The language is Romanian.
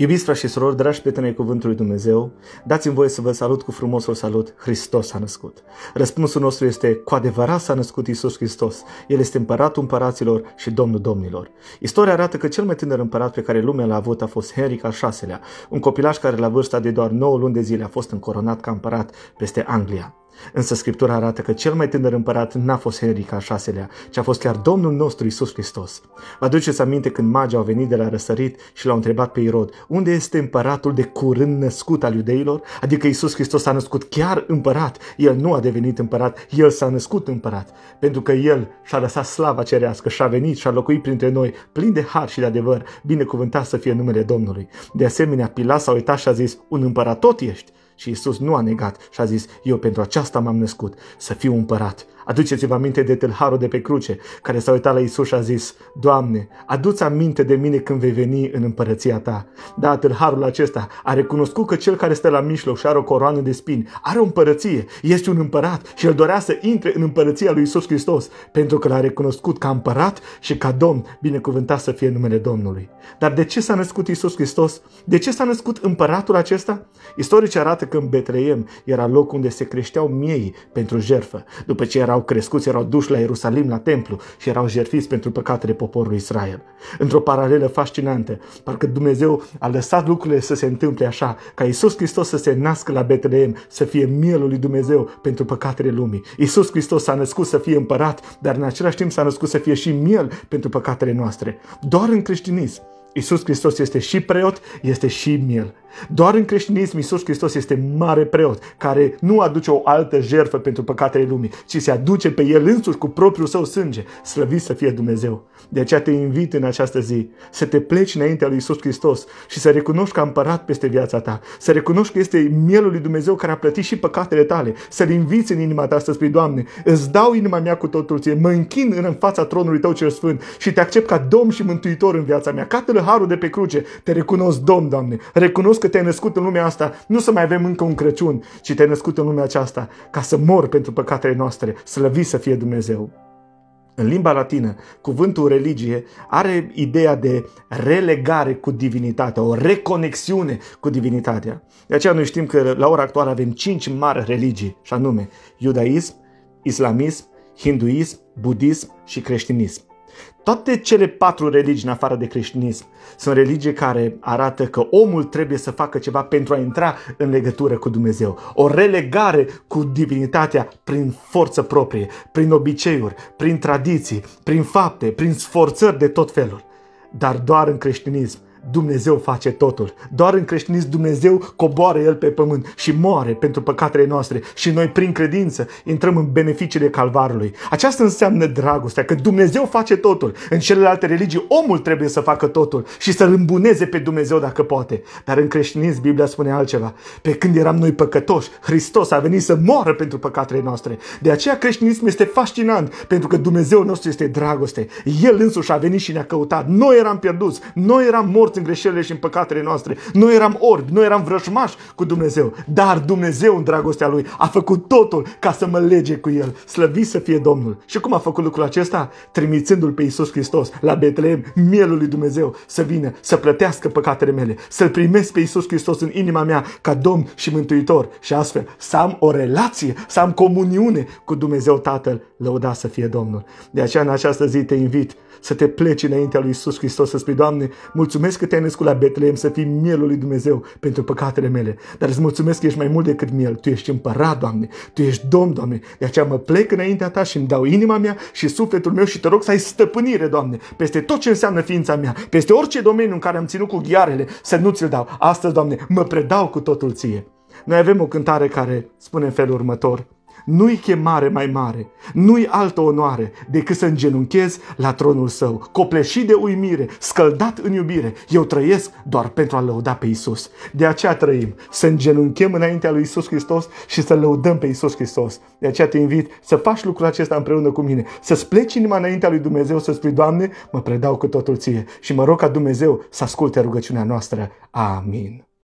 Iubiți frați și surori, dragi prieteni ai Cuvântului Dumnezeu, dați-mi voie să vă salut cu frumosul salut, Hristos a născut. Răspunsul nostru este, cu adevărat s-a născut Isus Hristos, El este împăratul împăraților și domnul domnilor. Istoria arată că cel mai tânăr împărat pe care lumea l-a avut a fost Henric al VI-lea, un copilaș care la vârsta de doar 9 luni de zile a fost încoronat ca împărat peste Anglia. Însă Scriptura arată că cel mai tânăr împărat n-a fost Henric al VI-lea, ci a fost chiar Domnul nostru Isus Hristos. Vă aduceți aminte când magii au venit de la răsărit și l-au întrebat pe Irod, unde este împăratul de curând născut al iudeilor? Adică Isus Hristos s-a născut chiar împărat, el nu a devenit împărat, el s-a născut împărat, pentru că el și-a lăsat slava cerească și a venit și a locuit printre noi, plin de har și de adevăr, binecuvântat să fie numele Domnului. De asemenea, Pilat s-a uitat și a zis, un împărat tot ești. Și Isus nu a negat și a zis, eu pentru aceasta m-am născut, să fiu împărat. Aduceți-vă aminte de tâlharul de pe cruce, care s-a uitat la Isus și a zis, Doamne, aduți aminte de mine când vei veni în împărăția ta. Da, tâlharul acesta a recunoscut că cel care stă la mijloc și are o coroană de spini, are o împărăție, este un împărat și el dorea să intre în împărăția lui Isus Hristos, pentru că l-a recunoscut ca împărat și ca domn, binecuvântat să fie numele Domnului. Dar de ce s-a născut Isus Hristos? De ce s-a născut împăratul acesta? Istoricii arată că în Betleem era locul unde se creșteau miei pentru jerfă. După ce erau erau crescuți, erau duși la Ierusalim, la templu și erau jertfiți pentru păcatele poporului Israel. Într-o paralelă fascinantă, parcă Dumnezeu a lăsat lucrurile să se întâmple așa, ca Isus Hristos să se nască la Betleem, să fie mielul lui Dumnezeu pentru păcatele lumii. Isus Hristos s-a născut să fie împărat, dar în același timp s-a născut să fie și miel pentru păcatele noastre. Doar în creștinism Isus Hristos este și preot, este și miel. Doar în creștinism Isus Hristos este mare preot, care nu aduce o altă jertfă pentru păcatele lumii, ci se aduce pe el însuși cu propriul său sânge. Slăvit să fie Dumnezeu! De aceea te invit în această zi să te pleci înaintea lui Isus Hristos și să recunoști că a împărat peste viața ta, să recunoști că este mielul lui Dumnezeu care a plătit și păcatele tale, să-L inviți în inima ta să spui, Doamne, îți dau inima mea cu totul ție, mă închin în fața tronului tău cel sfânt și te accept ca Domn și Mântuitor în viața mea, ca oferă harul de pe cruce. Te recunosc, Domn, Doamne. Recunosc că te-ai născut în lumea asta. Nu să mai avem încă un Crăciun, ci te-ai născut în lumea aceasta ca să mor pentru păcatele noastre. slăvi să fie Dumnezeu. În limba latină, cuvântul religie are ideea de relegare cu divinitatea, o reconexiune cu divinitatea. De aceea noi știm că la ora actuală avem cinci mari religii, și anume iudaism, islamism, hinduism, budism și creștinism. Toate cele patru religii în afară de creștinism sunt religii care arată că omul trebuie să facă ceva pentru a intra în legătură cu Dumnezeu. O relegare cu divinitatea prin forță proprie, prin obiceiuri, prin tradiții, prin fapte, prin sforțări de tot felul. Dar doar în creștinism Dumnezeu face totul. Doar în creștinism Dumnezeu coboară El pe pământ și moare pentru păcatele noastre și noi prin credință intrăm în beneficiile calvarului. Aceasta înseamnă dragostea, că Dumnezeu face totul. În celelalte religii omul trebuie să facă totul și să-L îmbuneze pe Dumnezeu dacă poate. Dar în creștinism Biblia spune altceva. Pe când eram noi păcătoși, Hristos a venit să moară pentru păcatele noastre. De aceea creștinism este fascinant, pentru că Dumnezeu nostru este dragoste. El însuși a venit și ne-a căutat. Noi eram pierduți, noi eram morți în greșelile și în păcatele noastre. Noi eram orbi, noi eram vrăjmași cu Dumnezeu, dar Dumnezeu în dragostea Lui a făcut totul ca să mă lege cu El. Slăvit să fie Domnul. Și cum a făcut lucrul acesta? Trimițându-L pe Iisus Hristos la Betlehem, mielul lui Dumnezeu, să vină, să plătească păcatele mele, să-L primesc pe Iisus Hristos în inima mea ca Domn și Mântuitor și astfel să am o relație, să am comuniune cu Dumnezeu Tatăl, lăuda să fie Domnul. De aceea în această zi te invit să te pleci înaintea lui Iisus Hristos să spui, Doamne, mulțumesc că te-ai născut la Betlehem să fii mielul lui Dumnezeu pentru păcatele mele. Dar îți mulțumesc că ești mai mult decât miel. Tu ești împărat, Doamne. Tu ești domn, Doamne. De aceea mă plec înaintea ta și îmi dau inima mea și sufletul meu și te rog să ai stăpânire, Doamne, peste tot ce înseamnă ființa mea, peste orice domeniu în care am ținut cu ghiarele, să nu ți-l dau. Astăzi, Doamne, mă predau cu totul ție. Noi avem o cântare care spune în felul următor – nu-i chemare mai mare, nu-i altă onoare decât să îngenunchezi la tronul său, copleșit de uimire, scăldat în iubire. Eu trăiesc doar pentru a lăuda pe Isus. De aceea trăim, să îngenunchem înaintea lui Isus Hristos și să lăudăm pe Isus Hristos. De aceea te invit să faci lucrul acesta împreună cu mine, să-ți pleci inima înaintea lui Dumnezeu, să spui, Doamne, mă predau cu totul ție și mă rog ca Dumnezeu să asculte rugăciunea noastră. Amin.